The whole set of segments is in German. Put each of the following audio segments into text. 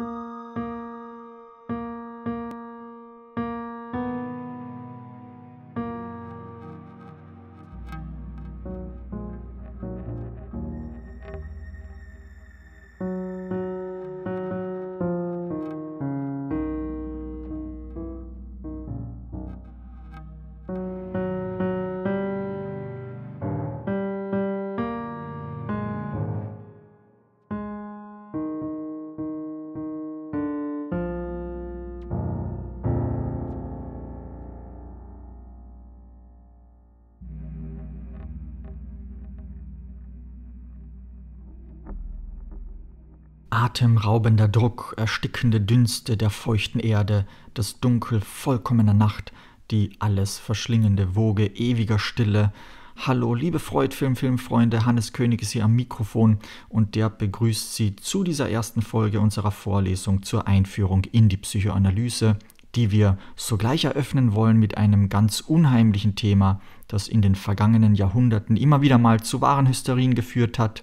Bye. atemraubender Druck, erstickende Dünste der feuchten Erde, das Dunkel vollkommener Nacht, die alles verschlingende Woge ewiger Stille. Hallo, liebe Freud Film Filmfreunde, Hannes König ist hier am Mikrofon und der begrüßt Sie zu dieser ersten Folge unserer Vorlesung zur Einführung in die Psychoanalyse, die wir sogleich eröffnen wollen mit einem ganz unheimlichen Thema, das in den vergangenen Jahrhunderten immer wieder mal zu wahren Hysterien geführt hat,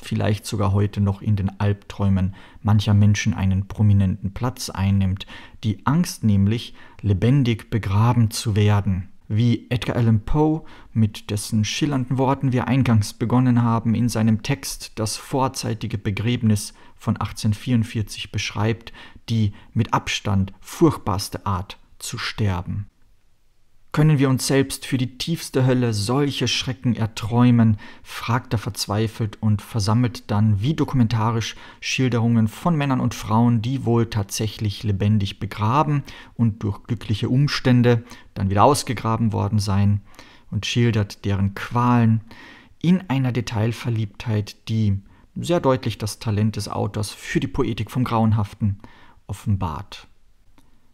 vielleicht sogar heute noch in den Albträumen mancher Menschen einen prominenten Platz einnimmt, die Angst nämlich, lebendig begraben zu werden. Wie Edgar Allan Poe, mit dessen schillernden Worten wir eingangs begonnen haben, in seinem Text das vorzeitige Begräbnis von 1844 beschreibt, die mit Abstand furchtbarste Art zu sterben. Können wir uns selbst für die tiefste Hölle solche Schrecken erträumen? fragt er verzweifelt und versammelt dann wie dokumentarisch Schilderungen von Männern und Frauen, die wohl tatsächlich lebendig begraben und durch glückliche Umstände dann wieder ausgegraben worden seien und schildert deren Qualen in einer Detailverliebtheit, die sehr deutlich das Talent des Autors für die Poetik vom Grauenhaften offenbart.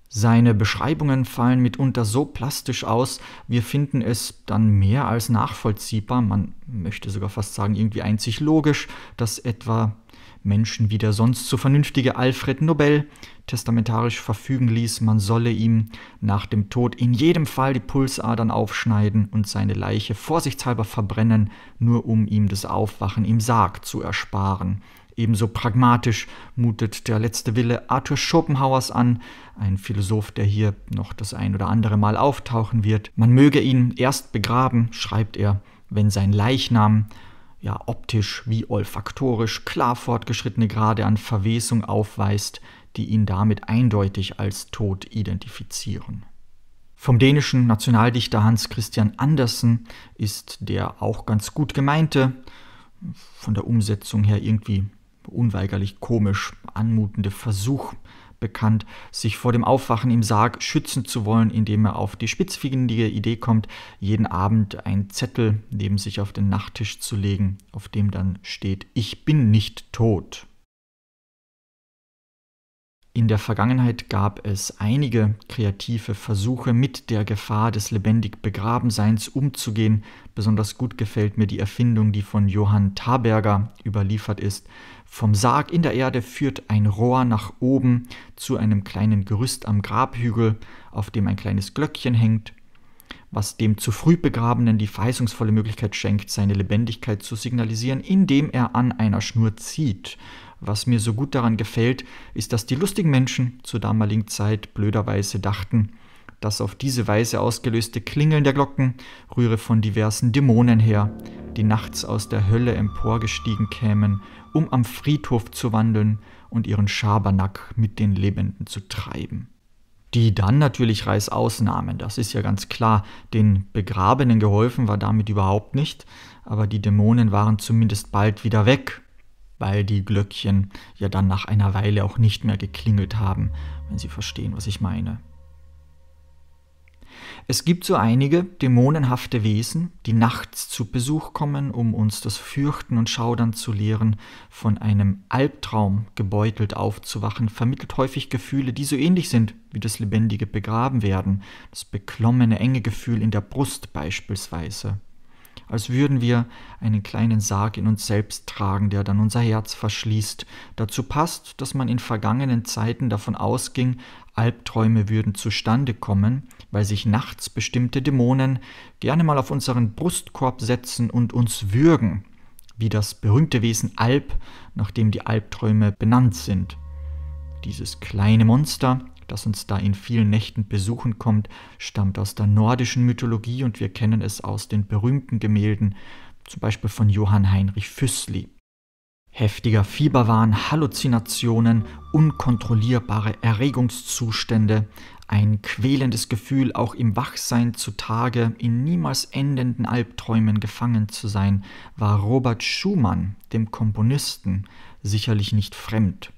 Seine Beschreibungen fallen mitunter so plastisch aus, wir finden es dann mehr als nachvollziehbar, man möchte sogar fast sagen irgendwie einzig logisch, dass etwa Menschen wie der sonst so vernünftige Alfred Nobel testamentarisch verfügen ließ, man solle ihm nach dem Tod in jedem Fall die Pulsadern aufschneiden und seine Leiche vorsichtshalber verbrennen, nur um ihm das Aufwachen im Sarg zu ersparen. Ebenso pragmatisch mutet der letzte Wille Arthur Schopenhauers an, ein Philosoph, der hier noch das ein oder andere Mal auftauchen wird. Man möge ihn erst begraben, schreibt er, wenn sein Leichnam ja optisch wie olfaktorisch klar fortgeschrittene Grade an Verwesung aufweist, die ihn damit eindeutig als tot identifizieren. Vom dänischen Nationaldichter Hans Christian Andersen ist der auch ganz gut gemeinte, von der Umsetzung her irgendwie unweigerlich komisch anmutende Versuch bekannt, sich vor dem Aufwachen im Sarg schützen zu wollen, indem er auf die spitzfindige Idee kommt, jeden Abend einen Zettel neben sich auf den Nachttisch zu legen, auf dem dann steht Ich bin nicht tot. In der Vergangenheit gab es einige kreative Versuche, mit der Gefahr des lebendig Begrabenseins umzugehen. Besonders gut gefällt mir die Erfindung, die von Johann Taberger überliefert ist, vom Sarg in der Erde führt ein Rohr nach oben zu einem kleinen Gerüst am Grabhügel, auf dem ein kleines Glöckchen hängt, was dem zu früh Begrabenen die verheißungsvolle Möglichkeit schenkt, seine Lebendigkeit zu signalisieren, indem er an einer Schnur zieht. Was mir so gut daran gefällt, ist, dass die lustigen Menschen zur damaligen Zeit blöderweise dachten, das auf diese Weise ausgelöste Klingeln der Glocken rühre von diversen Dämonen her, die nachts aus der Hölle emporgestiegen kämen um am Friedhof zu wandeln und ihren Schabernack mit den Lebenden zu treiben. Die dann natürlich Reißausnahmen, das ist ja ganz klar. Den Begrabenen geholfen war damit überhaupt nicht, aber die Dämonen waren zumindest bald wieder weg, weil die Glöckchen ja dann nach einer Weile auch nicht mehr geklingelt haben, wenn Sie verstehen, was ich meine. Es gibt so einige dämonenhafte Wesen, die nachts zu Besuch kommen, um uns das Fürchten und Schaudern zu lehren, von einem Albtraum gebeutelt aufzuwachen, vermittelt häufig Gefühle, die so ähnlich sind wie das lebendige Begrabenwerden, das beklommene enge Gefühl in der Brust beispielsweise. Als würden wir einen kleinen Sarg in uns selbst tragen, der dann unser Herz verschließt. Dazu passt, dass man in vergangenen Zeiten davon ausging, Albträume würden zustande kommen, weil sich nachts bestimmte Dämonen gerne mal auf unseren Brustkorb setzen und uns würgen, wie das berühmte Wesen Alp, nach dem die Albträume benannt sind. Dieses kleine Monster, das uns da in vielen Nächten besuchen kommt, stammt aus der nordischen Mythologie und wir kennen es aus den berühmten Gemälden, zum Beispiel von Johann Heinrich Füssli. Heftiger Fieberwahn, Halluzinationen, unkontrollierbare Erregungszustände, ein quälendes Gefühl, auch im Wachsein zutage, in niemals endenden Albträumen gefangen zu sein, war Robert Schumann, dem Komponisten, sicherlich nicht fremd.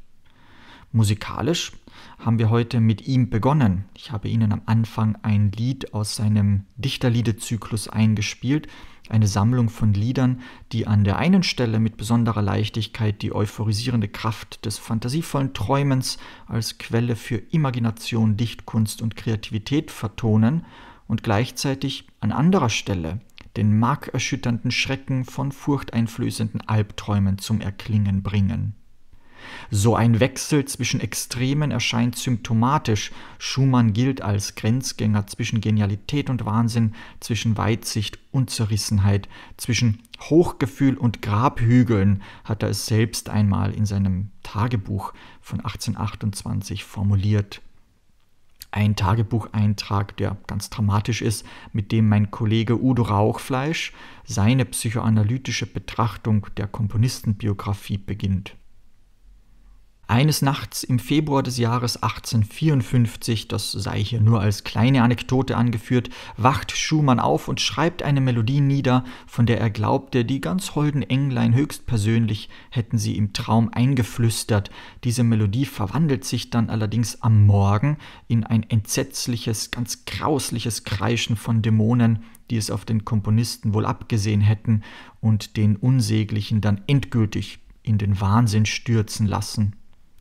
Musikalisch haben wir heute mit ihm begonnen. Ich habe Ihnen am Anfang ein Lied aus seinem Dichterliedezyklus eingespielt, eine Sammlung von Liedern, die an der einen Stelle mit besonderer Leichtigkeit die euphorisierende Kraft des fantasievollen Träumens als Quelle für Imagination, Dichtkunst und Kreativität vertonen und gleichzeitig an anderer Stelle den markerschütternden Schrecken von furchteinflößenden Albträumen zum Erklingen bringen. So ein Wechsel zwischen Extremen erscheint symptomatisch. Schumann gilt als Grenzgänger zwischen Genialität und Wahnsinn, zwischen Weitsicht und Zerrissenheit, zwischen Hochgefühl und Grabhügeln, hat er es selbst einmal in seinem Tagebuch von 1828 formuliert. Ein Tagebucheintrag, der ganz dramatisch ist, mit dem mein Kollege Udo Rauchfleisch seine psychoanalytische Betrachtung der Komponistenbiografie beginnt eines Nachts im Februar des Jahres 1854, das sei hier nur als kleine Anekdote angeführt, wacht Schumann auf und schreibt eine Melodie nieder, von der er glaubte, die ganz holden Englein höchstpersönlich hätten sie im Traum eingeflüstert. Diese Melodie verwandelt sich dann allerdings am Morgen in ein entsetzliches, ganz grausliches Kreischen von Dämonen, die es auf den Komponisten wohl abgesehen hätten und den Unsäglichen dann endgültig in den Wahnsinn stürzen lassen.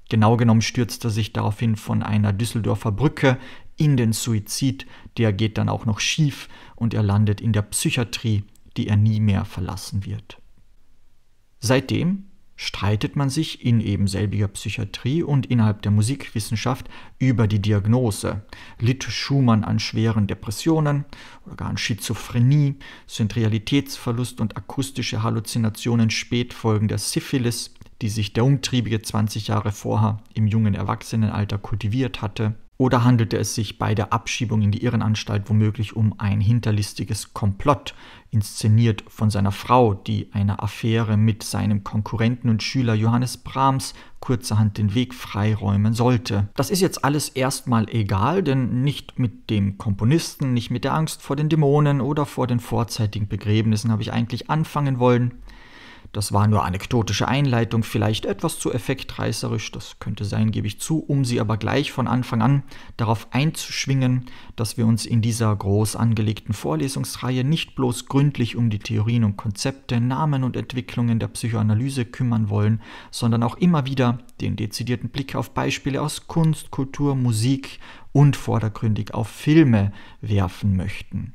Genau genommen stürzt er sich daraufhin von einer Düsseldorfer Brücke in den Suizid, der geht dann auch noch schief und er landet in der Psychiatrie, die er nie mehr verlassen wird. Seitdem streitet man sich in eben selbiger Psychiatrie und innerhalb der Musikwissenschaft über die Diagnose. Litt Schumann an schweren Depressionen oder gar an Schizophrenie, sind Realitätsverlust und akustische Halluzinationen Spätfolgen der Syphilis, die sich der Umtriebige 20 Jahre vorher im jungen Erwachsenenalter kultiviert hatte, oder handelte es sich bei der Abschiebung in die Irrenanstalt womöglich um ein hinterlistiges Komplott, inszeniert von seiner Frau, die einer Affäre mit seinem Konkurrenten und Schüler Johannes Brahms kurzerhand den Weg freiräumen sollte. Das ist jetzt alles erstmal egal, denn nicht mit dem Komponisten, nicht mit der Angst vor den Dämonen oder vor den vorzeitigen Begräbnissen habe ich eigentlich anfangen wollen, das war nur anekdotische Einleitung, vielleicht etwas zu effektreißerisch, das könnte sein, gebe ich zu, um Sie aber gleich von Anfang an darauf einzuschwingen, dass wir uns in dieser groß angelegten Vorlesungsreihe nicht bloß gründlich um die Theorien und Konzepte, Namen und Entwicklungen der Psychoanalyse kümmern wollen, sondern auch immer wieder den dezidierten Blick auf Beispiele aus Kunst, Kultur, Musik und vordergründig auf Filme werfen möchten.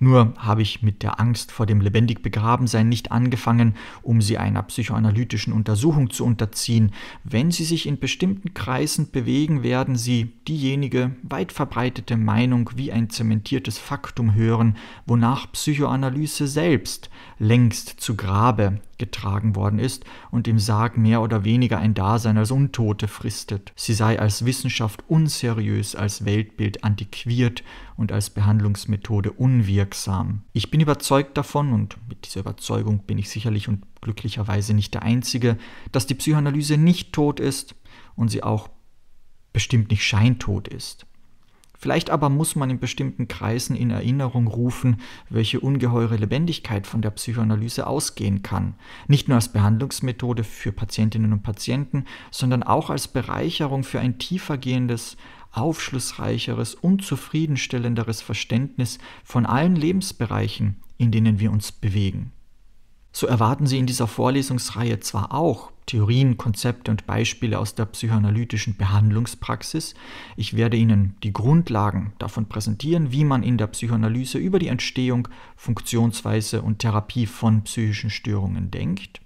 Nur habe ich mit der Angst vor dem lebendig Begrabensein nicht angefangen, um sie einer psychoanalytischen Untersuchung zu unterziehen. Wenn sie sich in bestimmten Kreisen bewegen, werden sie diejenige weit verbreitete Meinung wie ein zementiertes Faktum hören, wonach Psychoanalyse selbst längst zu Grabe getragen worden ist und im Sarg mehr oder weniger ein Dasein als Untote fristet. Sie sei als Wissenschaft unseriös, als Weltbild antiquiert und als Behandlungsmethode unwirksam. Ich bin überzeugt davon, und mit dieser Überzeugung bin ich sicherlich und glücklicherweise nicht der Einzige, dass die Psychoanalyse nicht tot ist und sie auch bestimmt nicht scheintot ist. Vielleicht aber muss man in bestimmten Kreisen in Erinnerung rufen, welche ungeheure Lebendigkeit von der Psychoanalyse ausgehen kann. Nicht nur als Behandlungsmethode für Patientinnen und Patienten, sondern auch als Bereicherung für ein tiefergehendes, aufschlussreicheres und zufriedenstellenderes Verständnis von allen Lebensbereichen, in denen wir uns bewegen. So erwarten Sie in dieser Vorlesungsreihe zwar auch Theorien, Konzepte und Beispiele aus der psychoanalytischen Behandlungspraxis. Ich werde Ihnen die Grundlagen davon präsentieren, wie man in der Psychoanalyse über die Entstehung, Funktionsweise und Therapie von psychischen Störungen denkt.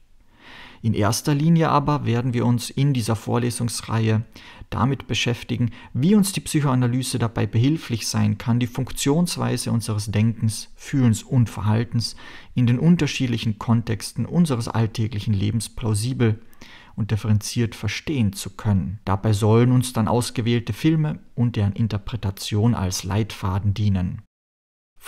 In erster Linie aber werden wir uns in dieser Vorlesungsreihe damit beschäftigen, wie uns die Psychoanalyse dabei behilflich sein kann, die Funktionsweise unseres Denkens, Fühlens und Verhaltens in den unterschiedlichen Kontexten unseres alltäglichen Lebens plausibel und differenziert verstehen zu können. Dabei sollen uns dann ausgewählte Filme und deren Interpretation als Leitfaden dienen.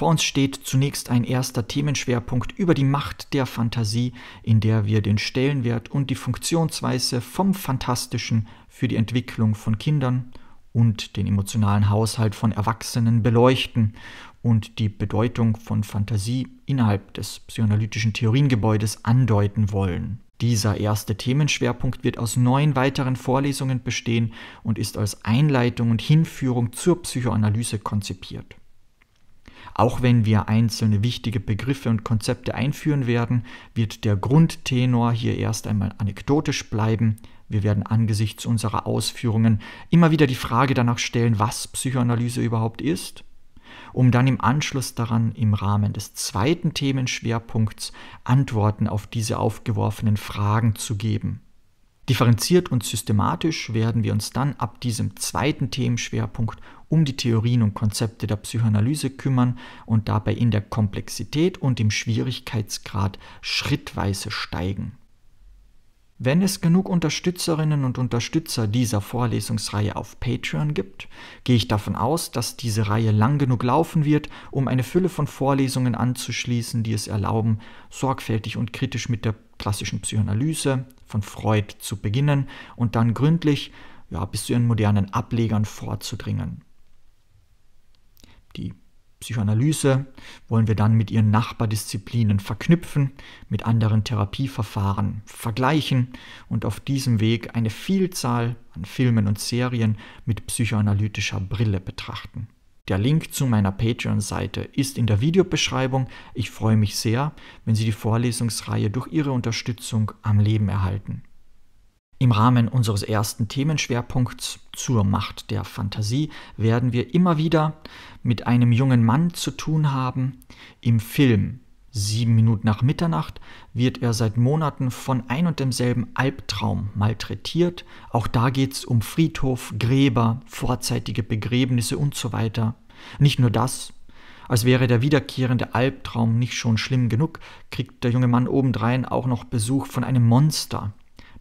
Vor uns steht zunächst ein erster Themenschwerpunkt über die Macht der Fantasie, in der wir den Stellenwert und die Funktionsweise vom Fantastischen für die Entwicklung von Kindern und den emotionalen Haushalt von Erwachsenen beleuchten und die Bedeutung von Fantasie innerhalb des psychoanalytischen Theoriengebäudes andeuten wollen. Dieser erste Themenschwerpunkt wird aus neun weiteren Vorlesungen bestehen und ist als Einleitung und Hinführung zur Psychoanalyse konzipiert. Auch wenn wir einzelne wichtige Begriffe und Konzepte einführen werden, wird der Grundtenor hier erst einmal anekdotisch bleiben. Wir werden angesichts unserer Ausführungen immer wieder die Frage danach stellen, was Psychoanalyse überhaupt ist, um dann im Anschluss daran im Rahmen des zweiten Themenschwerpunkts Antworten auf diese aufgeworfenen Fragen zu geben. Differenziert und systematisch werden wir uns dann ab diesem zweiten Themenschwerpunkt um die Theorien und Konzepte der Psychoanalyse kümmern und dabei in der Komplexität und im Schwierigkeitsgrad schrittweise steigen. Wenn es genug Unterstützerinnen und Unterstützer dieser Vorlesungsreihe auf Patreon gibt, gehe ich davon aus, dass diese Reihe lang genug laufen wird, um eine Fülle von Vorlesungen anzuschließen, die es erlauben, sorgfältig und kritisch mit der klassischen Psychoanalyse von Freud zu beginnen und dann gründlich ja, bis zu ihren modernen Ablegern vorzudringen die Psychoanalyse wollen wir dann mit ihren Nachbardisziplinen verknüpfen, mit anderen Therapieverfahren vergleichen und auf diesem Weg eine Vielzahl an Filmen und Serien mit psychoanalytischer Brille betrachten. Der Link zu meiner Patreon-Seite ist in der Videobeschreibung. Ich freue mich sehr, wenn Sie die Vorlesungsreihe durch Ihre Unterstützung am Leben erhalten. Im Rahmen unseres ersten Themenschwerpunkts zur Macht der Fantasie werden wir immer wieder mit einem jungen Mann zu tun haben. Im Film Sieben Minuten nach Mitternacht wird er seit Monaten von ein und demselben Albtraum malträtiert. Auch da geht es um Friedhof, Gräber, vorzeitige Begräbnisse und so weiter. Nicht nur das, als wäre der wiederkehrende Albtraum nicht schon schlimm genug, kriegt der junge Mann obendrein auch noch Besuch von einem Monster,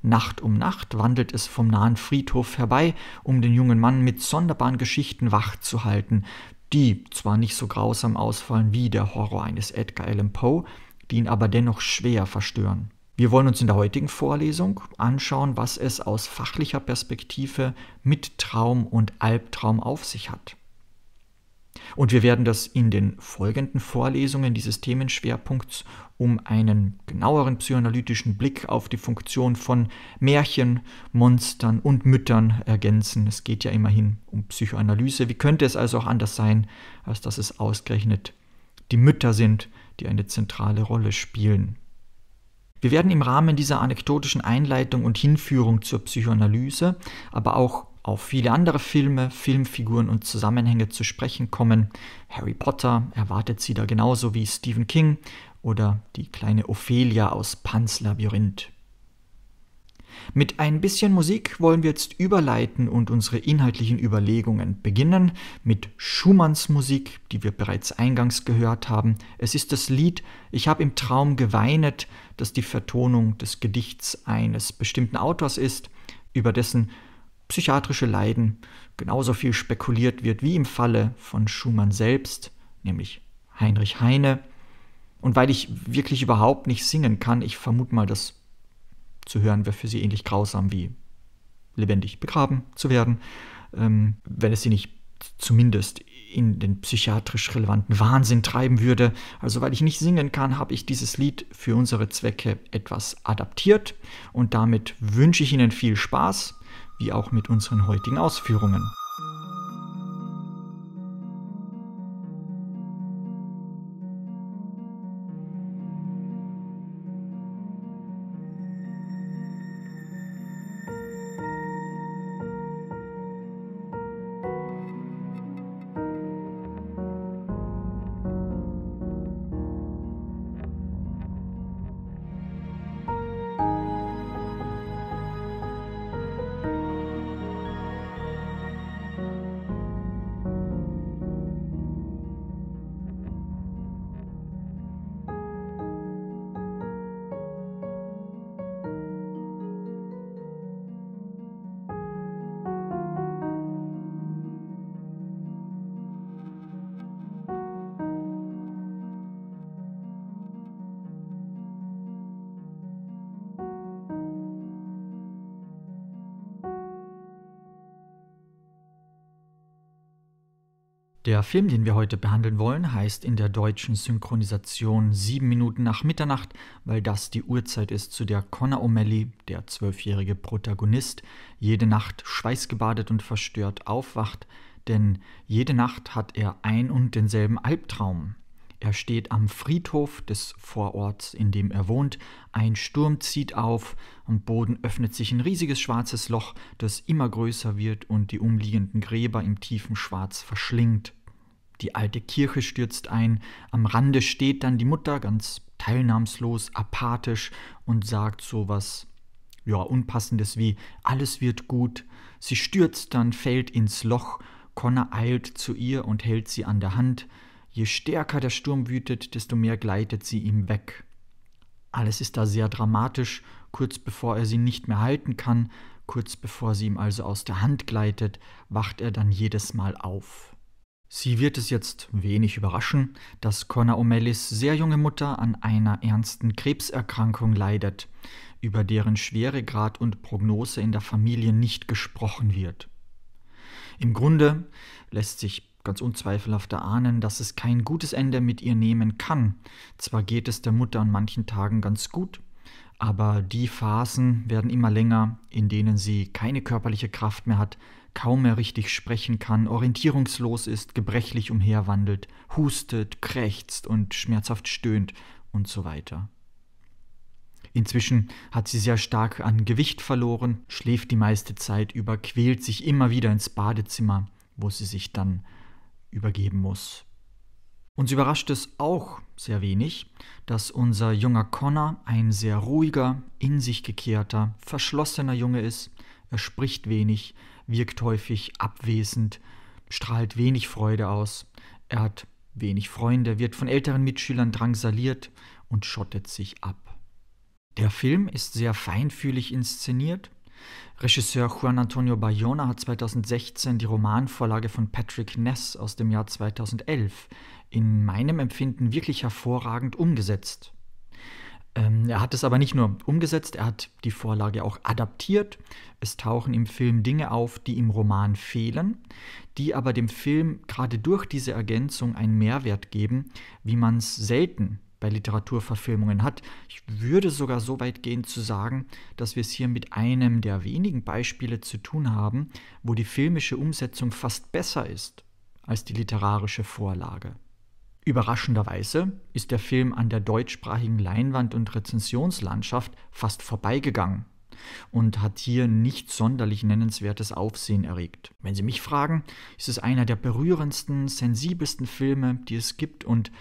Nacht um Nacht wandelt es vom nahen Friedhof herbei, um den jungen Mann mit sonderbaren Geschichten wach zu halten, die zwar nicht so grausam ausfallen wie der Horror eines Edgar Allan Poe, die ihn aber dennoch schwer verstören. Wir wollen uns in der heutigen Vorlesung anschauen, was es aus fachlicher Perspektive mit Traum und Albtraum auf sich hat. Und wir werden das in den folgenden Vorlesungen dieses Themenschwerpunkts um einen genaueren psychoanalytischen Blick auf die Funktion von Märchen, Monstern und Müttern ergänzen. Es geht ja immerhin um Psychoanalyse. Wie könnte es also auch anders sein, als dass es ausgerechnet die Mütter sind, die eine zentrale Rolle spielen? Wir werden im Rahmen dieser anekdotischen Einleitung und Hinführung zur Psychoanalyse, aber auch auf viele andere Filme, Filmfiguren und Zusammenhänge zu sprechen kommen. Harry Potter erwartet sie da genauso wie Stephen King oder die kleine Ophelia aus Pans Labyrinth. Mit ein bisschen Musik wollen wir jetzt überleiten und unsere inhaltlichen Überlegungen beginnen mit Schumanns Musik, die wir bereits eingangs gehört haben. Es ist das Lied Ich habe im Traum geweinet, das die Vertonung des Gedichts eines bestimmten Autors ist, über dessen psychiatrische Leiden genauso viel spekuliert wird wie im Falle von Schumann selbst, nämlich Heinrich Heine. Und weil ich wirklich überhaupt nicht singen kann, ich vermute mal, das zu hören wäre für sie ähnlich grausam wie lebendig begraben zu werden, ähm, wenn es sie nicht zumindest in den psychiatrisch relevanten Wahnsinn treiben würde. Also weil ich nicht singen kann, habe ich dieses Lied für unsere Zwecke etwas adaptiert und damit wünsche ich Ihnen viel Spaß wie auch mit unseren heutigen Ausführungen. Der Film, den wir heute behandeln wollen, heißt in der deutschen Synchronisation Sieben Minuten nach Mitternacht, weil das die Uhrzeit ist, zu der Connor O'Malley, der zwölfjährige Protagonist, jede Nacht schweißgebadet und verstört aufwacht, denn jede Nacht hat er ein und denselben Albtraum. Er steht am Friedhof des Vororts, in dem er wohnt. Ein Sturm zieht auf, am Boden öffnet sich ein riesiges schwarzes Loch, das immer größer wird und die umliegenden Gräber im tiefen Schwarz verschlingt. Die alte Kirche stürzt ein, am Rande steht dann die Mutter ganz teilnahmslos, apathisch und sagt sowas ja unpassendes wie alles wird gut. Sie stürzt dann fällt ins Loch. Connor eilt zu ihr und hält sie an der Hand. Je stärker der Sturm wütet, desto mehr gleitet sie ihm weg. Alles ist da sehr dramatisch, kurz bevor er sie nicht mehr halten kann, kurz bevor sie ihm also aus der Hand gleitet, wacht er dann jedes Mal auf. Sie wird es jetzt wenig überraschen, dass Connor O'Mallys sehr junge Mutter an einer ernsten Krebserkrankung leidet, über deren Schweregrad und Prognose in der Familie nicht gesprochen wird. Im Grunde lässt sich ganz unzweifelhaft erahnen, dass es kein gutes Ende mit ihr nehmen kann. Zwar geht es der Mutter an manchen Tagen ganz gut, aber die Phasen werden immer länger, in denen sie keine körperliche Kraft mehr hat, kaum mehr richtig sprechen kann, orientierungslos ist, gebrechlich umherwandelt, hustet, krächzt und schmerzhaft stöhnt und so weiter. Inzwischen hat sie sehr stark an Gewicht verloren, schläft die meiste Zeit über, quält sich immer wieder ins Badezimmer, wo sie sich dann übergeben muss. Uns überrascht es auch sehr wenig, dass unser junger Connor ein sehr ruhiger, in sich gekehrter, verschlossener Junge ist. Er spricht wenig, wirkt häufig abwesend, strahlt wenig Freude aus. Er hat wenig Freunde, wird von älteren Mitschülern drangsaliert und schottet sich ab. Der Film ist sehr feinfühlig inszeniert. Regisseur Juan Antonio Bayona hat 2016 die Romanvorlage von Patrick Ness aus dem Jahr 2011 in meinem Empfinden wirklich hervorragend umgesetzt. Ähm, er hat es aber nicht nur umgesetzt, er hat die Vorlage auch adaptiert. Es tauchen im Film Dinge auf, die im Roman fehlen, die aber dem Film gerade durch diese Ergänzung einen Mehrwert geben, wie man es selten bei Literaturverfilmungen hat. Ich würde sogar so weit gehen zu sagen, dass wir es hier mit einem der wenigen Beispiele zu tun haben, wo die filmische Umsetzung fast besser ist als die literarische Vorlage. Überraschenderweise ist der Film an der deutschsprachigen Leinwand- und Rezensionslandschaft fast vorbeigegangen und hat hier nicht sonderlich nennenswertes Aufsehen erregt. Wenn Sie mich fragen, ist es einer der berührendsten, sensibelsten Filme, die es gibt und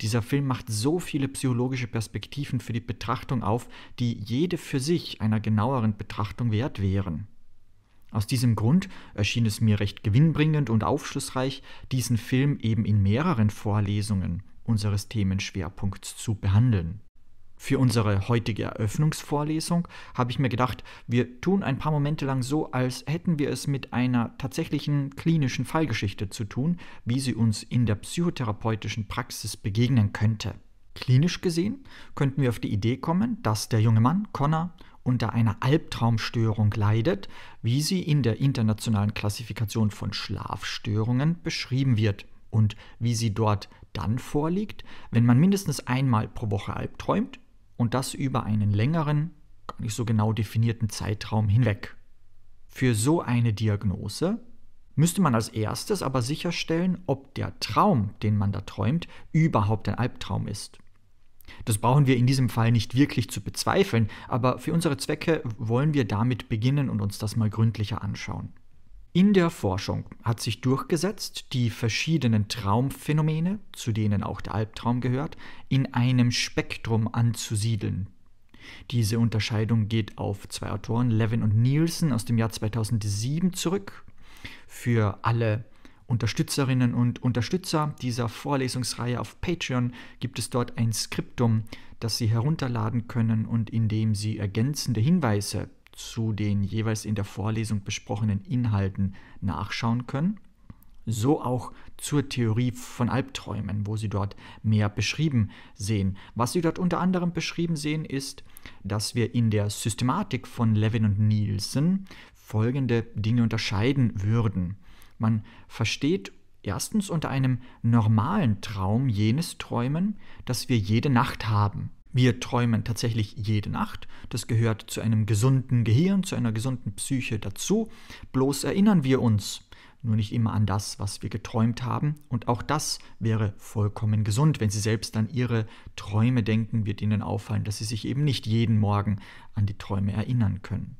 dieser Film macht so viele psychologische Perspektiven für die Betrachtung auf, die jede für sich einer genaueren Betrachtung wert wären. Aus diesem Grund erschien es mir recht gewinnbringend und aufschlussreich, diesen Film eben in mehreren Vorlesungen unseres Themenschwerpunkts zu behandeln. Für unsere heutige Eröffnungsvorlesung habe ich mir gedacht, wir tun ein paar Momente lang so, als hätten wir es mit einer tatsächlichen klinischen Fallgeschichte zu tun, wie sie uns in der psychotherapeutischen Praxis begegnen könnte. Klinisch gesehen könnten wir auf die Idee kommen, dass der junge Mann, Connor, unter einer Albtraumstörung leidet, wie sie in der internationalen Klassifikation von Schlafstörungen beschrieben wird und wie sie dort dann vorliegt, wenn man mindestens einmal pro Woche albträumt und das über einen längeren, gar nicht so genau definierten Zeitraum hinweg. Für so eine Diagnose müsste man als erstes aber sicherstellen, ob der Traum, den man da träumt, überhaupt ein Albtraum ist. Das brauchen wir in diesem Fall nicht wirklich zu bezweifeln, aber für unsere Zwecke wollen wir damit beginnen und uns das mal gründlicher anschauen. In der Forschung hat sich durchgesetzt, die verschiedenen Traumphänomene, zu denen auch der Albtraum gehört, in einem Spektrum anzusiedeln. Diese Unterscheidung geht auf zwei Autoren, Levin und Nielsen aus dem Jahr 2007 zurück. Für alle Unterstützerinnen und Unterstützer dieser Vorlesungsreihe auf Patreon gibt es dort ein Skriptum, das Sie herunterladen können und in dem Sie ergänzende Hinweise zu den jeweils in der Vorlesung besprochenen Inhalten nachschauen können. So auch zur Theorie von Albträumen, wo Sie dort mehr beschrieben sehen. Was Sie dort unter anderem beschrieben sehen, ist, dass wir in der Systematik von Levin und Nielsen folgende Dinge unterscheiden würden. Man versteht erstens unter einem normalen Traum jenes Träumen, das wir jede Nacht haben. Wir träumen tatsächlich jede Nacht. Das gehört zu einem gesunden Gehirn, zu einer gesunden Psyche dazu. Bloß erinnern wir uns nur nicht immer an das, was wir geträumt haben. Und auch das wäre vollkommen gesund, wenn Sie selbst an Ihre Träume denken, wird Ihnen auffallen, dass Sie sich eben nicht jeden Morgen an die Träume erinnern können.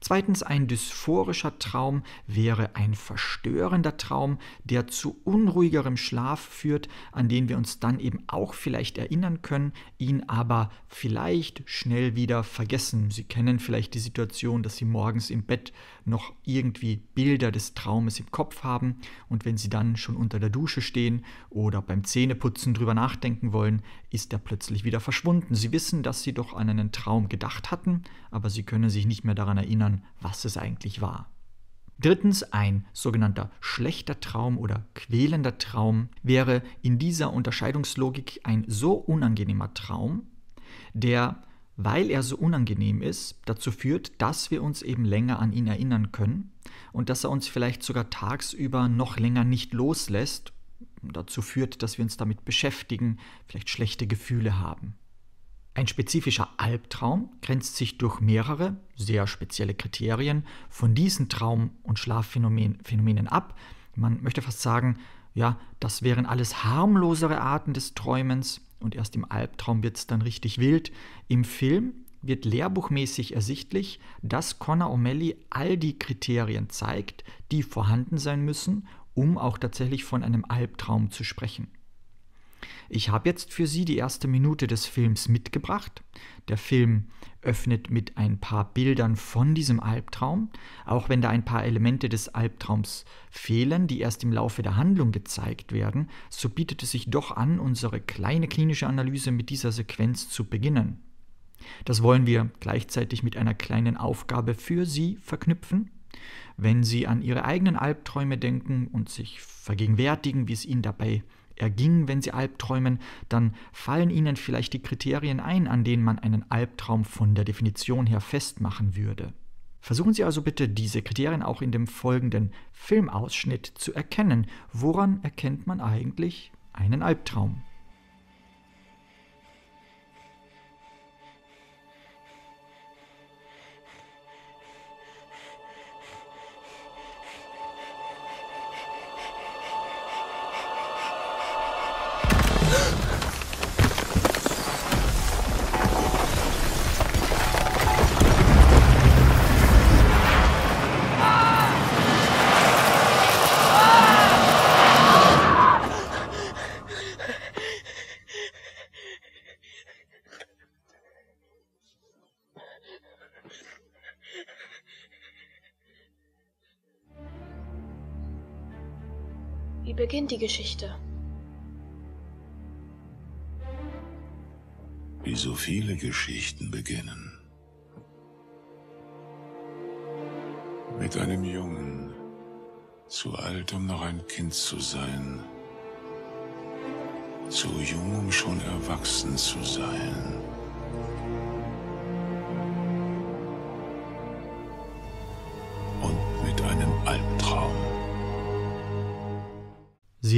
Zweitens, ein dysphorischer Traum wäre ein verstörender Traum, der zu unruhigerem Schlaf führt, an den wir uns dann eben auch vielleicht erinnern können, ihn aber vielleicht schnell wieder vergessen. Sie kennen vielleicht die Situation, dass Sie morgens im Bett noch irgendwie Bilder des Traumes im Kopf haben und wenn sie dann schon unter der Dusche stehen oder beim Zähneputzen drüber nachdenken wollen, ist er plötzlich wieder verschwunden. Sie wissen, dass sie doch an einen Traum gedacht hatten, aber sie können sich nicht mehr daran erinnern, was es eigentlich war. Drittens, ein sogenannter schlechter Traum oder quälender Traum wäre in dieser Unterscheidungslogik ein so unangenehmer Traum, der weil er so unangenehm ist, dazu führt, dass wir uns eben länger an ihn erinnern können und dass er uns vielleicht sogar tagsüber noch länger nicht loslässt, dazu führt, dass wir uns damit beschäftigen, vielleicht schlechte Gefühle haben. Ein spezifischer Albtraum grenzt sich durch mehrere, sehr spezielle Kriterien von diesen Traum- und Schlafphänomenen ab. Man möchte fast sagen, ja, das wären alles harmlosere Arten des Träumens, und erst im Albtraum wird es dann richtig wild. Im Film wird lehrbuchmäßig ersichtlich, dass Connor O'Malley all die Kriterien zeigt, die vorhanden sein müssen, um auch tatsächlich von einem Albtraum zu sprechen. Ich habe jetzt für Sie die erste Minute des Films mitgebracht. Der Film öffnet mit ein paar Bildern von diesem Albtraum, auch wenn da ein paar Elemente des Albtraums fehlen, die erst im Laufe der Handlung gezeigt werden, so bietet es sich doch an, unsere kleine klinische Analyse mit dieser Sequenz zu beginnen. Das wollen wir gleichzeitig mit einer kleinen Aufgabe für Sie verknüpfen. Wenn Sie an Ihre eigenen Albträume denken und sich vergegenwärtigen, wie es Ihnen dabei geht, erging, wenn sie Albträumen, dann fallen ihnen vielleicht die Kriterien ein, an denen man einen Albtraum von der Definition her festmachen würde. Versuchen Sie also bitte, diese Kriterien auch in dem folgenden Filmausschnitt zu erkennen. Woran erkennt man eigentlich einen Albtraum? die Geschichte. Wie so viele Geschichten beginnen. Mit einem Jungen, zu alt, um noch ein Kind zu sein. Zu jung, um schon erwachsen zu sein.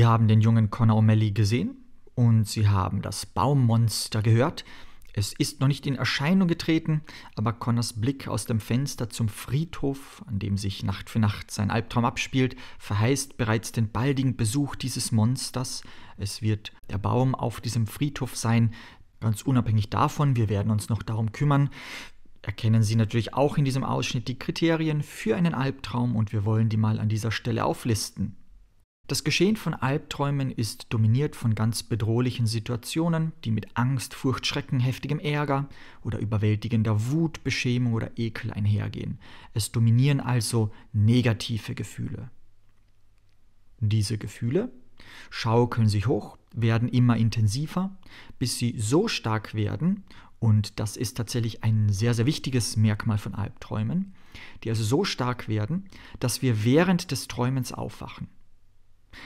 Sie haben den jungen Connor O'Malley gesehen und Sie haben das Baummonster gehört. Es ist noch nicht in Erscheinung getreten, aber Connors Blick aus dem Fenster zum Friedhof, an dem sich Nacht für Nacht sein Albtraum abspielt, verheißt bereits den baldigen Besuch dieses Monsters. Es wird der Baum auf diesem Friedhof sein, ganz unabhängig davon, wir werden uns noch darum kümmern. Erkennen Sie natürlich auch in diesem Ausschnitt die Kriterien für einen Albtraum und wir wollen die mal an dieser Stelle auflisten. Das Geschehen von Albträumen ist dominiert von ganz bedrohlichen Situationen, die mit Angst, Furcht, Schrecken, heftigem Ärger oder überwältigender Wut, Beschämung oder Ekel einhergehen. Es dominieren also negative Gefühle. Diese Gefühle schaukeln sich hoch, werden immer intensiver, bis sie so stark werden, und das ist tatsächlich ein sehr, sehr wichtiges Merkmal von Albträumen, die also so stark werden, dass wir während des Träumens aufwachen.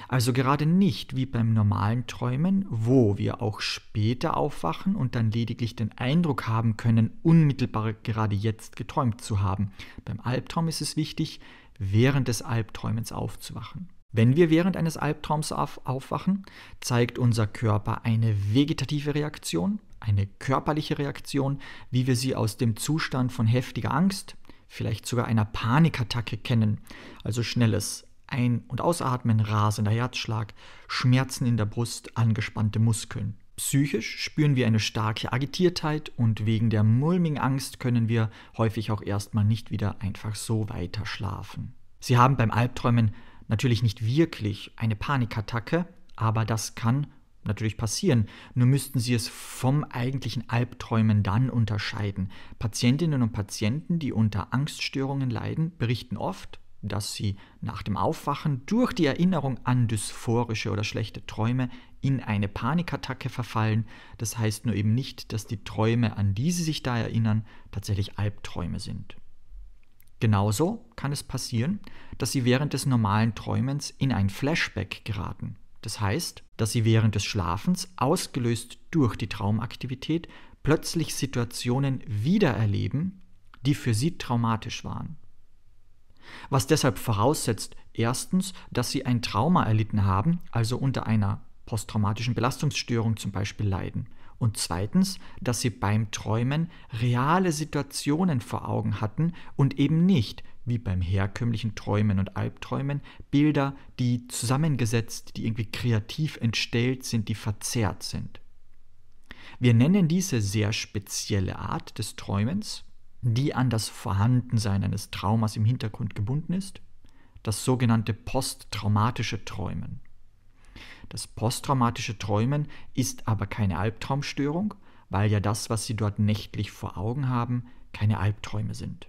Also gerade nicht wie beim normalen Träumen, wo wir auch später aufwachen und dann lediglich den Eindruck haben können, unmittelbar gerade jetzt geträumt zu haben. Beim Albtraum ist es wichtig, während des Albträumens aufzuwachen. Wenn wir während eines Albtraums aufwachen, zeigt unser Körper eine vegetative Reaktion, eine körperliche Reaktion, wie wir sie aus dem Zustand von heftiger Angst, vielleicht sogar einer Panikattacke kennen, also schnelles ein- und Ausatmen, rasender Herzschlag, Schmerzen in der Brust, angespannte Muskeln. Psychisch spüren wir eine starke Agitiertheit und wegen der mulmigen Angst können wir häufig auch erstmal nicht wieder einfach so weiter schlafen. Sie haben beim Albträumen natürlich nicht wirklich eine Panikattacke, aber das kann natürlich passieren. Nur müssten Sie es vom eigentlichen Albträumen dann unterscheiden. Patientinnen und Patienten, die unter Angststörungen leiden, berichten oft, dass sie nach dem Aufwachen durch die Erinnerung an dysphorische oder schlechte Träume in eine Panikattacke verfallen. Das heißt nur eben nicht, dass die Träume, an die sie sich da erinnern, tatsächlich Albträume sind. Genauso kann es passieren, dass sie während des normalen Träumens in ein Flashback geraten. Das heißt, dass sie während des Schlafens, ausgelöst durch die Traumaktivität, plötzlich Situationen wiedererleben, die für sie traumatisch waren was deshalb voraussetzt, erstens, dass sie ein Trauma erlitten haben, also unter einer posttraumatischen Belastungsstörung zum Beispiel leiden, und zweitens, dass sie beim Träumen reale Situationen vor Augen hatten und eben nicht, wie beim herkömmlichen Träumen und Albträumen, Bilder, die zusammengesetzt, die irgendwie kreativ entstellt sind, die verzerrt sind. Wir nennen diese sehr spezielle Art des Träumens die an das Vorhandensein eines Traumas im Hintergrund gebunden ist, das sogenannte posttraumatische Träumen. Das posttraumatische Träumen ist aber keine Albtraumstörung, weil ja das, was Sie dort nächtlich vor Augen haben, keine Albträume sind.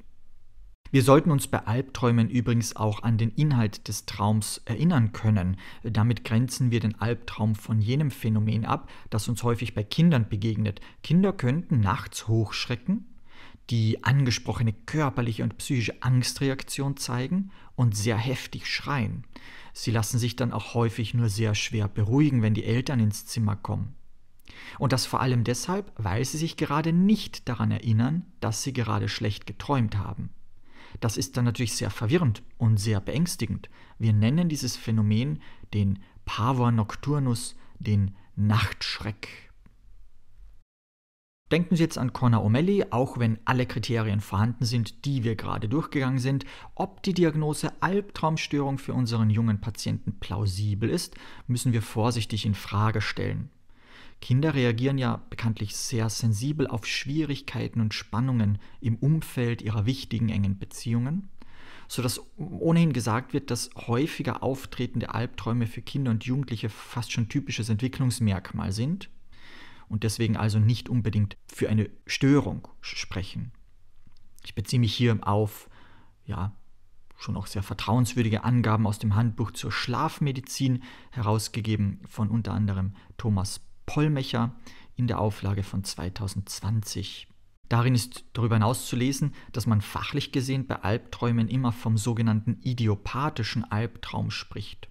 Wir sollten uns bei Albträumen übrigens auch an den Inhalt des Traums erinnern können. Damit grenzen wir den Albtraum von jenem Phänomen ab, das uns häufig bei Kindern begegnet. Kinder könnten nachts hochschrecken, die angesprochene körperliche und psychische Angstreaktion zeigen und sehr heftig schreien. Sie lassen sich dann auch häufig nur sehr schwer beruhigen, wenn die Eltern ins Zimmer kommen. Und das vor allem deshalb, weil sie sich gerade nicht daran erinnern, dass sie gerade schlecht geträumt haben. Das ist dann natürlich sehr verwirrend und sehr beängstigend. Wir nennen dieses Phänomen den Pavor Nocturnus, den Nachtschreck. Denken Sie jetzt an Connor O'Malley, auch wenn alle Kriterien vorhanden sind, die wir gerade durchgegangen sind, ob die Diagnose Albtraumstörung für unseren jungen Patienten plausibel ist, müssen wir vorsichtig in Frage stellen. Kinder reagieren ja bekanntlich sehr sensibel auf Schwierigkeiten und Spannungen im Umfeld ihrer wichtigen engen Beziehungen, sodass ohnehin gesagt wird, dass häufiger auftretende Albträume für Kinder und Jugendliche fast schon typisches Entwicklungsmerkmal sind und deswegen also nicht unbedingt für eine Störung sprechen. Ich beziehe mich hier auf, ja, schon auch sehr vertrauenswürdige Angaben aus dem Handbuch zur Schlafmedizin, herausgegeben von unter anderem Thomas Pollmecher in der Auflage von 2020. Darin ist darüber hinaus zu lesen, dass man fachlich gesehen bei Albträumen immer vom sogenannten idiopathischen Albtraum spricht.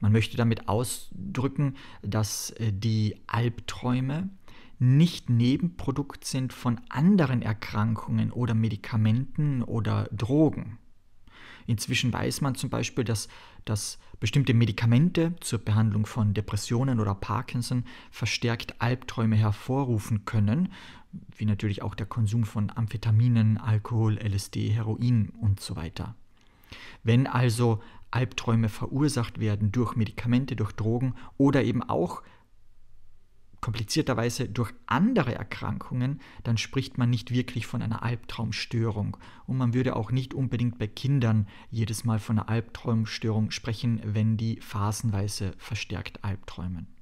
Man möchte damit ausdrücken, dass äh, die Albträume nicht Nebenprodukt sind von anderen Erkrankungen oder Medikamenten oder Drogen. Inzwischen weiß man zum Beispiel, dass, dass bestimmte Medikamente zur Behandlung von Depressionen oder Parkinson verstärkt Albträume hervorrufen können, wie natürlich auch der Konsum von Amphetaminen, Alkohol, LSD, Heroin und so weiter. Wenn also Albträume verursacht werden durch Medikamente, durch Drogen oder eben auch komplizierterweise durch andere Erkrankungen, dann spricht man nicht wirklich von einer Albtraumstörung. Und man würde auch nicht unbedingt bei Kindern jedes Mal von einer Albtraumstörung sprechen, wenn die phasenweise verstärkt Albträumen.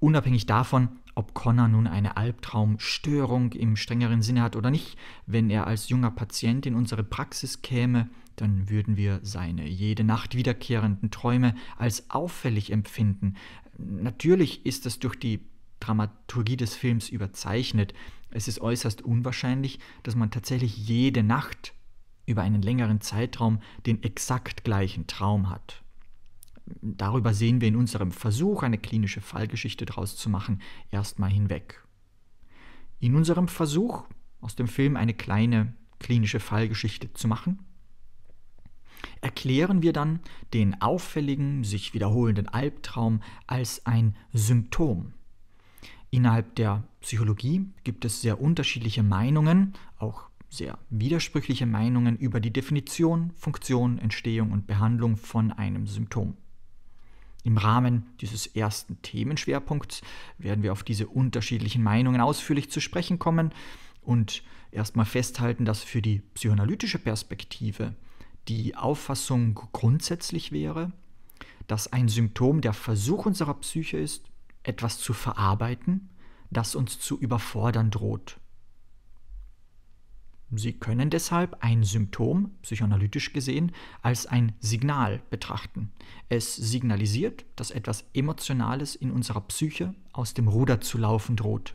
Unabhängig davon, ob Connor nun eine Albtraumstörung im strengeren Sinne hat oder nicht, wenn er als junger Patient in unsere Praxis käme, dann würden wir seine jede Nacht wiederkehrenden Träume als auffällig empfinden. Natürlich ist das durch die Dramaturgie des Films überzeichnet. Es ist äußerst unwahrscheinlich, dass man tatsächlich jede Nacht über einen längeren Zeitraum den exakt gleichen Traum hat darüber sehen wir in unserem Versuch, eine klinische Fallgeschichte daraus zu machen, erstmal hinweg. In unserem Versuch, aus dem Film eine kleine klinische Fallgeschichte zu machen, erklären wir dann den auffälligen, sich wiederholenden Albtraum als ein Symptom. Innerhalb der Psychologie gibt es sehr unterschiedliche Meinungen, auch sehr widersprüchliche Meinungen über die Definition, Funktion, Entstehung und Behandlung von einem Symptom. Im Rahmen dieses ersten Themenschwerpunkts werden wir auf diese unterschiedlichen Meinungen ausführlich zu sprechen kommen und erstmal festhalten, dass für die psychoanalytische Perspektive die Auffassung grundsätzlich wäre, dass ein Symptom der Versuch unserer Psyche ist, etwas zu verarbeiten, das uns zu überfordern droht. Sie können deshalb ein Symptom, psychoanalytisch gesehen, als ein Signal betrachten. Es signalisiert, dass etwas Emotionales in unserer Psyche aus dem Ruder zu laufen droht.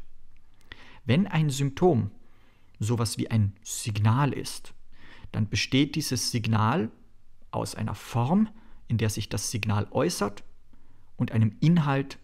Wenn ein Symptom sowas wie ein Signal ist, dann besteht dieses Signal aus einer Form, in der sich das Signal äußert, und einem Inhalt,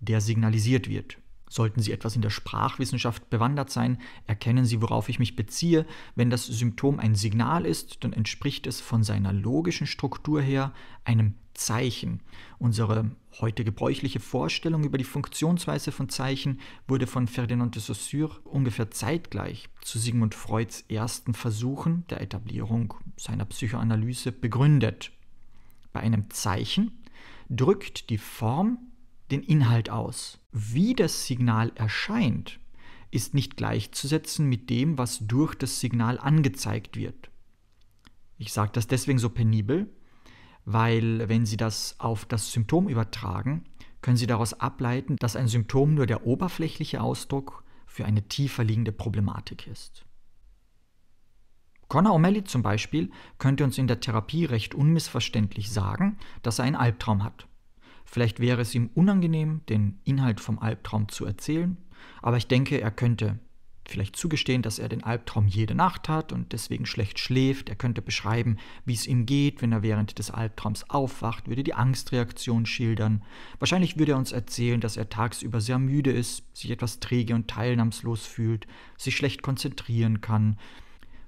der signalisiert wird. Sollten Sie etwas in der Sprachwissenschaft bewandert sein, erkennen Sie, worauf ich mich beziehe. Wenn das Symptom ein Signal ist, dann entspricht es von seiner logischen Struktur her einem Zeichen. Unsere heute gebräuchliche Vorstellung über die Funktionsweise von Zeichen wurde von Ferdinand de Saussure ungefähr zeitgleich zu Sigmund Freuds ersten Versuchen der Etablierung seiner Psychoanalyse begründet. Bei einem Zeichen drückt die Form den Inhalt aus. Wie das Signal erscheint, ist nicht gleichzusetzen mit dem, was durch das Signal angezeigt wird. Ich sage das deswegen so penibel, weil wenn Sie das auf das Symptom übertragen, können Sie daraus ableiten, dass ein Symptom nur der oberflächliche Ausdruck für eine tiefer liegende Problematik ist. Connor O'Malley zum Beispiel könnte uns in der Therapie recht unmissverständlich sagen, dass er einen Albtraum hat. Vielleicht wäre es ihm unangenehm, den Inhalt vom Albtraum zu erzählen, aber ich denke, er könnte vielleicht zugestehen, dass er den Albtraum jede Nacht hat und deswegen schlecht schläft. Er könnte beschreiben, wie es ihm geht, wenn er während des Albtraums aufwacht, würde die Angstreaktion schildern. Wahrscheinlich würde er uns erzählen, dass er tagsüber sehr müde ist, sich etwas träge und teilnahmslos fühlt, sich schlecht konzentrieren kann.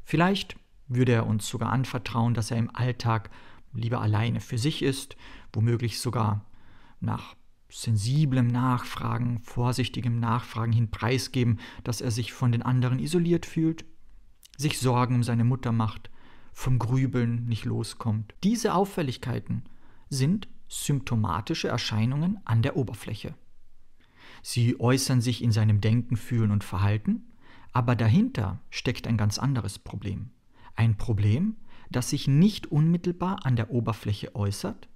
Vielleicht würde er uns sogar anvertrauen, dass er im Alltag lieber alleine für sich ist, womöglich sogar nach sensiblem Nachfragen, vorsichtigem Nachfragen hin preisgeben, dass er sich von den anderen isoliert fühlt, sich Sorgen um seine Mutter macht, vom Grübeln nicht loskommt. Diese Auffälligkeiten sind symptomatische Erscheinungen an der Oberfläche. Sie äußern sich in seinem Denken, Fühlen und Verhalten, aber dahinter steckt ein ganz anderes Problem. Ein Problem, das sich nicht unmittelbar an der Oberfläche äußert,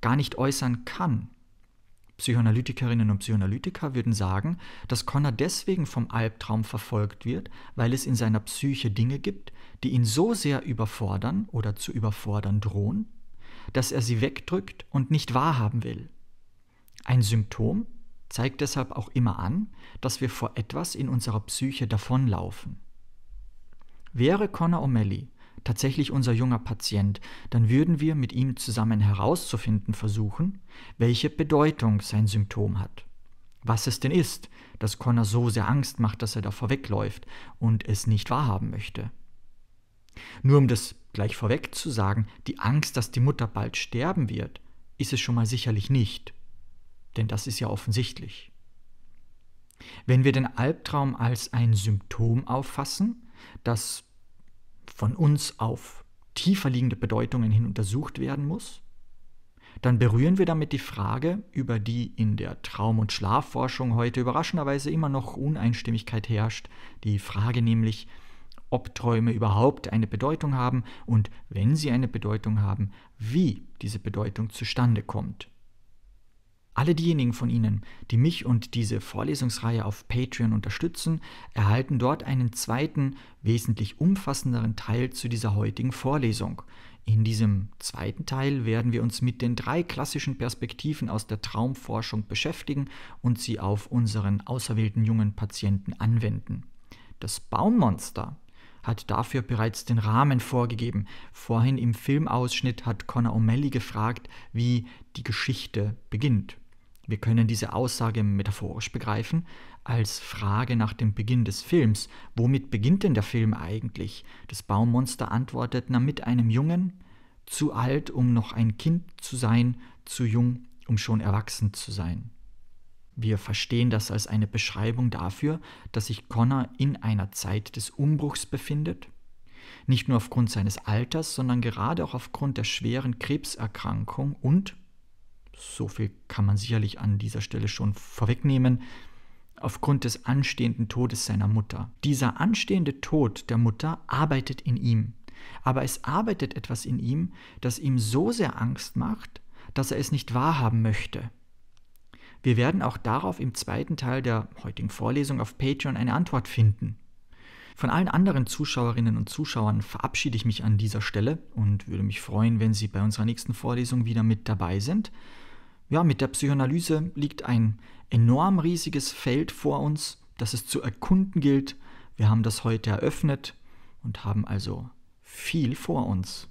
gar nicht äußern kann Psychoanalytikerinnen und Psychoanalytiker würden sagen, dass Connor deswegen vom Albtraum verfolgt wird, weil es in seiner Psyche Dinge gibt, die ihn so sehr überfordern oder zu überfordern drohen, dass er sie wegdrückt und nicht wahrhaben will. Ein Symptom zeigt deshalb auch immer an, dass wir vor etwas in unserer Psyche davonlaufen. Wäre Connor O'Malley tatsächlich unser junger Patient, dann würden wir mit ihm zusammen herauszufinden versuchen, welche Bedeutung sein Symptom hat. Was es denn ist, dass Connor so sehr Angst macht, dass er davor wegläuft und es nicht wahrhaben möchte. Nur um das gleich vorweg zu sagen, die Angst, dass die Mutter bald sterben wird, ist es schon mal sicherlich nicht. Denn das ist ja offensichtlich. Wenn wir den Albtraum als ein Symptom auffassen, das von uns auf tiefer liegende Bedeutungen hin untersucht werden muss, dann berühren wir damit die Frage, über die in der Traum- und Schlafforschung heute überraschenderweise immer noch Uneinstimmigkeit herrscht, die Frage nämlich, ob Träume überhaupt eine Bedeutung haben und wenn sie eine Bedeutung haben, wie diese Bedeutung zustande kommt. Alle diejenigen von Ihnen, die mich und diese Vorlesungsreihe auf Patreon unterstützen, erhalten dort einen zweiten, wesentlich umfassenderen Teil zu dieser heutigen Vorlesung. In diesem zweiten Teil werden wir uns mit den drei klassischen Perspektiven aus der Traumforschung beschäftigen und sie auf unseren auserwählten jungen Patienten anwenden. Das Baummonster hat dafür bereits den Rahmen vorgegeben. Vorhin im Filmausschnitt hat Conor O'Malley gefragt, wie die Geschichte beginnt. Wir können diese Aussage metaphorisch begreifen als Frage nach dem Beginn des Films. Womit beginnt denn der Film eigentlich? Das Baummonster antwortet, na mit einem Jungen, zu alt, um noch ein Kind zu sein, zu jung, um schon erwachsen zu sein. Wir verstehen das als eine Beschreibung dafür, dass sich Connor in einer Zeit des Umbruchs befindet, nicht nur aufgrund seines Alters, sondern gerade auch aufgrund der schweren Krebserkrankung und so viel kann man sicherlich an dieser Stelle schon vorwegnehmen. Aufgrund des anstehenden Todes seiner Mutter. Dieser anstehende Tod der Mutter arbeitet in ihm. Aber es arbeitet etwas in ihm, das ihm so sehr Angst macht, dass er es nicht wahrhaben möchte. Wir werden auch darauf im zweiten Teil der heutigen Vorlesung auf Patreon eine Antwort finden. Von allen anderen Zuschauerinnen und Zuschauern verabschiede ich mich an dieser Stelle und würde mich freuen, wenn Sie bei unserer nächsten Vorlesung wieder mit dabei sind ja, mit der Psychoanalyse liegt ein enorm riesiges Feld vor uns, das es zu erkunden gilt. Wir haben das heute eröffnet und haben also viel vor uns.